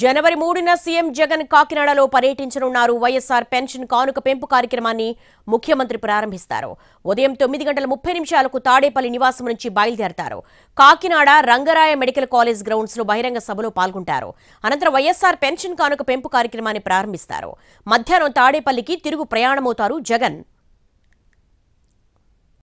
జనవరి మూడున సీఎం జగన్ కాకినాడలో పర్యటించనున్నారు వైఎస్ఆర్ పెన్షన్ కానుక పెంపు కార్యక్రమాన్ని ముఖ్యమంత్రి ప్రారంభిస్తారు ఉదయం తొమ్మిది గంటల ముప్పై నిమిషాలకు తాడేపల్లి నివాసం నుంచి బయలుదేరతారు Kakinada Rangaraya medical college grounds లో బహిరంగ సభలో పాల్గొంటారు అనంతరం వైఎస్ఆర్ పెన్షన్ కానుక పెంపు కార్యక్రమాన్ని ప్రారంభిస్తారు మధ్యాహ్నం తాడేపల్లికి తిరుగు ప్రయాణమవుతారు జగన్